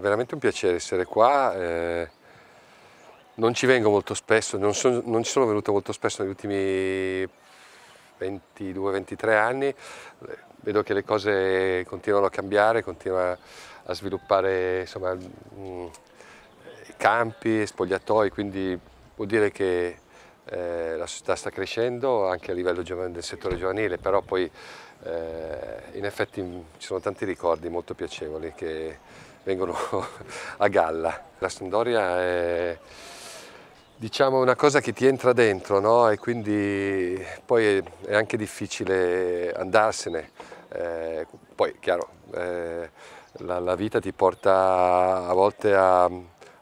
veramente un piacere essere qua. Eh, non ci vengo molto spesso, non, son, non, ci sono venuto molto spesso negli ultimi 22-23 anni. Eh, vedo che le cose continuano a cambiare, continua a sviluppare insomma, mh, mm, campi, spogliatoi, quindi vuol dire che eh, la società sta crescendo anche a livello del settore giovanile, però poi eh, in effetti ci sono tanti ricordi molto piacevoli che vengono a galla. La Sandoria è diciamo, una cosa che ti entra dentro no? e quindi poi è anche difficile andarsene. Eh, poi, chiaro, eh, la, la, vita ti porta a volte a, a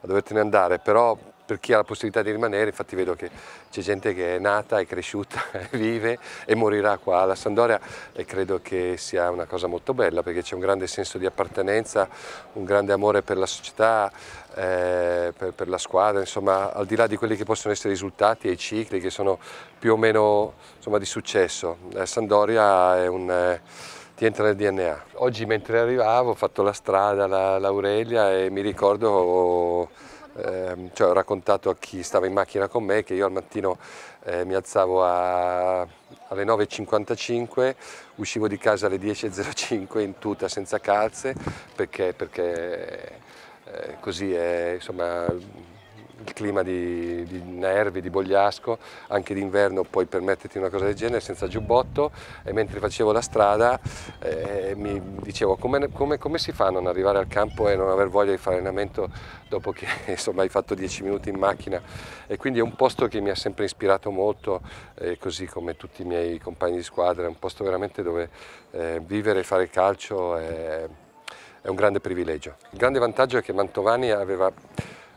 dovertene andare, però per chi ha la possibilità di rimanere, infatti vedo che c'è gente che è nata, è cresciuta, vive e morirà qua alla Sandoria e eh, credo che sia una cosa molto bella perché c'è un grande senso di appartenenza, un grande amore per la società, eh, per, per, la squadra, insomma al di là di quelli che possono essere i risultati e i cicli che sono più o meno insomma, di successo, eh, Sandoria è un... Eh, ti entra nel DNA. Oggi mentre arrivavo ho fatto la strada, l'Aurelia la, e mi ricordo eh, cioè ho raccontato a chi stava in macchina con me che io al mattino eh, mi alzavo a, alle 9.55, uscivo di casa alle 10.05 in tuta senza calze perché, perché eh, così è, insomma, il clima di, di Nervi, di Bogliasco, anche d'inverno puoi permetterti una cosa del genere senza giubbotto e mentre facevo la strada eh, mi dicevo come, come, come, si fa a non arrivare al campo e non aver voglia di fare allenamento dopo che insomma, hai fatto 10 minuti in macchina e quindi è un posto che mi ha sempre ispirato molto eh, così come tutti i miei compagni di squadra, è un posto veramente dove eh, vivere e fare calcio è, è un grande privilegio. Il grande vantaggio è che Mantovani aveva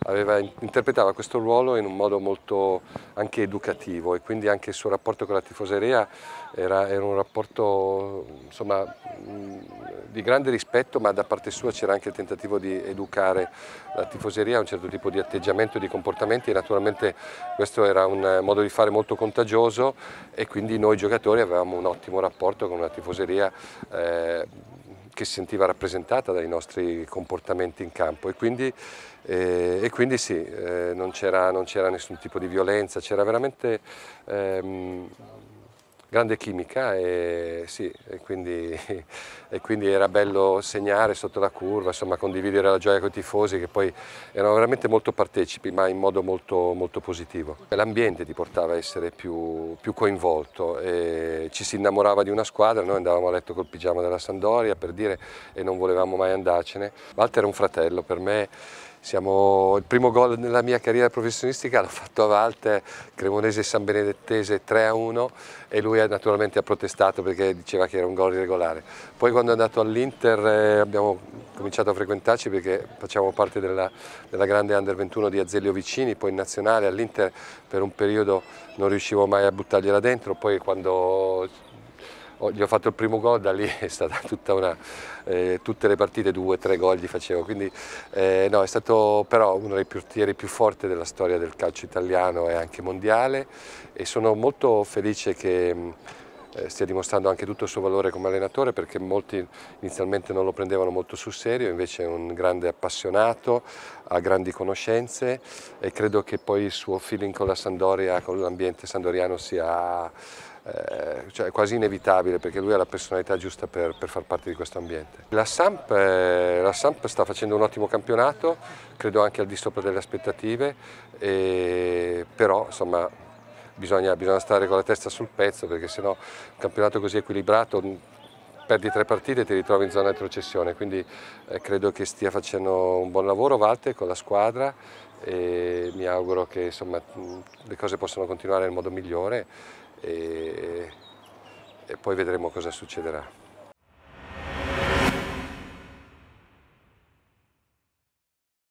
aveva, interpretava questo ruolo in un modo molto anche educativo e quindi anche il suo rapporto con la tifoseria era, era un rapporto insomma, di grande rispetto ma da parte sua c'era anche il tentativo di educare la tifoseria a un certo tipo di atteggiamento e di comportamenti e naturalmente questo era un modo di fare molto contagioso e quindi noi giocatori avevamo un ottimo rapporto con una tifoseria eh, che si sentiva rappresentata dai nostri comportamenti in campo e quindi, eh, e quindi sì, eh, non c'era nessun tipo di violenza, c'era veramente... Ehm, grande chimica e, sì, e, quindi, e, quindi, era bello segnare sotto la curva, insomma, condividere la gioia con i tifosi che poi erano veramente molto partecipi ma in modo molto, molto positivo. L'ambiente ti portava a essere più, più coinvolto, ci si innamorava di una squadra, noi andavamo a letto col pigiama della Sandoria per dire e non volevamo mai andarcene. Walter è un fratello per me siamo, il primo gol nella mia carriera professionistica l'ho fatto a Valte, Cremonese San Benedettese 3-1 e lui naturalmente ha protestato perché diceva che era un gol irregolare. Poi quando è andato all'Inter eh, abbiamo cominciato a frequentarci perché facciamo parte della, della grande Under 21 di Azeglio Vicini, poi in nazionale all'Inter per un periodo non riuscivo mai a buttargliela dentro, poi quando Oh, gli ho fatto il primo gol, da lì è stata tutta una, eh, tutte le partite due, tre gol gli facevo, quindi eh, no, è stato però uno dei portieri più forti della storia del calcio italiano e anche mondiale e sono molto felice che mm, eh, stia dimostrando anche tutto il suo valore come allenatore perché molti inizialmente non lo prendevano molto sul serio, invece è un grande appassionato, ha grandi conoscenze e credo che poi il suo feeling con la Sandoria, con l'ambiente sandoriano sia eh, cioè è quasi inevitabile perché lui ha la personalità giusta per, per far parte di questo ambiente. La Samp, eh, la Samp, sta facendo un ottimo campionato, credo anche al di sopra delle aspettative, e, però insomma, bisogna, bisogna stare con la testa sul pezzo perché sennò un campionato così equilibrato mm, perdi tre partite e ti ritrovi in zona retrocessione, quindi eh, credo che stia facendo un buon lavoro Valte con la squadra e mi auguro che insomma, mm, le cose possano continuare nel modo migliore e, e poi vedremo cosa succederà.